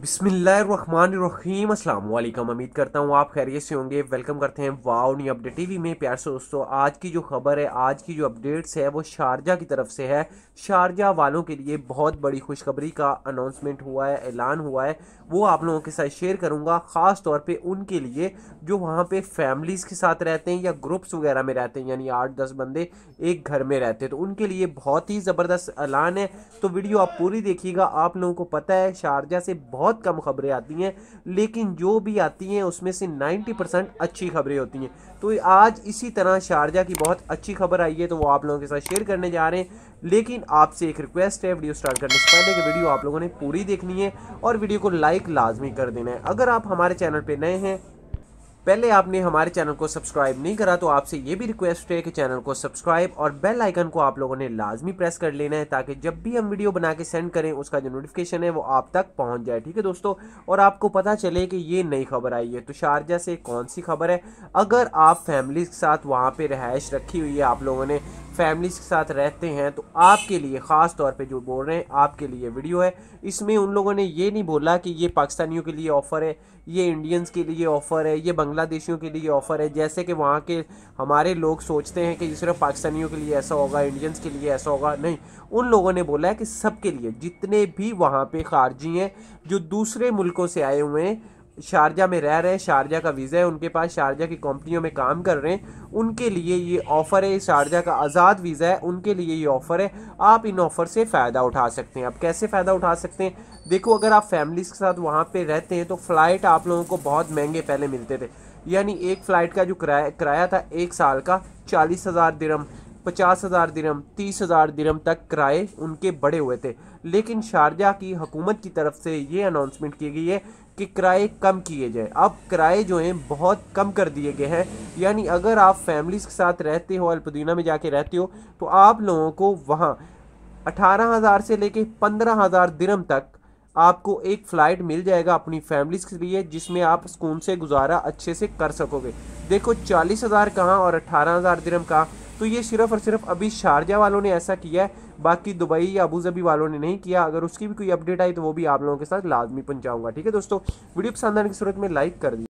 बिसमीम अल्लाम उम्मीद करता हूँ आप खैरियत से होंगे वेलकम करते हैं वाओ न्यू अपडेट टीवी में प्यार से दोस्तों आज की जो खबर है आज की जो अपडेट्स है वो शारजा की तरफ से है शारजा वालों के लिए बहुत बड़ी खुशखबरी का अनाउंसमेंट हुआ है ऐलान हुआ है वो आप लोगों के साथ शेयर करूँगा ख़ास तौर पर उनके लिए जो वहाँ पर फैमिलीज़ के साथ रहते हैं या ग्रुप्स वगैरह में रहते हैं यानी आठ दस बंदे एक घर में रहते हैं तो उनके लिए बहुत ही ज़बरदस्त ऐलान है तो वीडियो आप पूरी देखिएगा आप लोगों को पता है शारजा से बहुत बहुत कम खबरें आती हैं लेकिन जो भी आती हैं उसमें से 90 परसेंट अच्छी खबरें होती हैं तो आज इसी तरह शारजा की बहुत अच्छी खबर आई है तो वो आप लोगों के साथ शेयर करने जा रहे हैं लेकिन आपसे एक रिक्वेस्ट है वीडियो स्टार्ट करने से पहले कि वीडियो आप लोगों ने पूरी देखनी है और वीडियो को लाइक लाजमी कर देना है अगर आप हमारे चैनल पर नए हैं पहले आपने हमारे चैनल को सब्सक्राइब नहीं करा तो आपसे ये भी रिक्वेस्ट है कि चैनल को सब्सक्राइब और बेल आइकन को आप लोगों ने लाजमी प्रेस कर लेना है ताकि जब भी हम वीडियो बना के सेंड करें उसका जो नोटिफिकेशन है वो आप तक पहुंच जाए ठीक है दोस्तों और आपको पता चले कि ये नई खबर आई है तो शारजा से कौन सी खबर है अगर आप फैमिली के साथ वहाँ पर रहायश रखी हुई है आप लोगों ने फैमिलीज़ के साथ रहते हैं तो आपके लिए ख़ास तौर पे जो बोल रहे हैं आपके लिए वीडियो है इसमें उन लोगों ने ये नहीं बोला कि ये पाकिस्तानियों के लिए ऑफ़र है ये इंडियंस के लिए ऑफ़र है ये बांग्लादेशियों के लिए ऑफ़र है जैसे कि वहाँ के हमारे लोग सोचते हैं कि सिर्फ पाकिस्तानियों के लिए ऐसा होगा इंडियंस के लिए ऐसा होगा नहीं उन लोगों ने बोला है कि सबके लिए जितने भी वहाँ पर खारजी हैं जो दूसरे मुल्कों से आए हुए हैं शारजा में रह रहे हैं शारजा का वीज़ा है उनके पास शारजा की कंपनियों में काम कर रहे हैं उनके लिए ये ऑफ़र है शारजा का आज़ाद वीज़ा है उनके लिए ये ऑफ़र है आप इन ऑफ़र से फ़ायदा उठा सकते हैं आप कैसे फ़ायदा उठा सकते हैं देखो अगर आप फैमिलीज़ के साथ वहाँ पर रहते हैं तो फ़्लाइट आप लोगों को बहुत महंगे पहले मिलते थे यानी एक फ़्लाइट का जो किराया किराया था एक साल का चालीस हज़ार दिरम पचास हज़ार दिरम तीस हज़ार दिरम तक किराए उनके बढ़े हुए थे लेकिन शारजा की हुकूमत की तरफ से ये अनाउंसमेंट की गई है कि किराए कम किए जाए अब किराए जो हैं बहुत कम कर दिए गए हैं यानी अगर आप फैमिलीज़ के साथ रहते हो अल्पदीना में जाके रहते हो तो आप लोगों को वहाँ अठारह हज़ार से लेके पंद्रह हज़ार दिरम तक आपको एक फ़्लाइट मिल जाएगा अपनी फैमिलीज़ के लिए जिसमें आप सुकून से गुजारा अच्छे से कर सकोगे देखो चालीस हज़ार कहाँ और अट्ठारह हज़ार दिरम कहाँ तो ये सिर्फ और सिर्फ अभी शारजा वालों ने ऐसा किया है बाकी दुबई या अबूजबी वालों ने नहीं किया अगर उसकी भी कोई अपडेट आई तो वो भी आप लोगों के साथ लाजमी पहुंचाऊंगा ठीक है दोस्तों वीडियो पसंद आने की सूरत में लाइक कर दी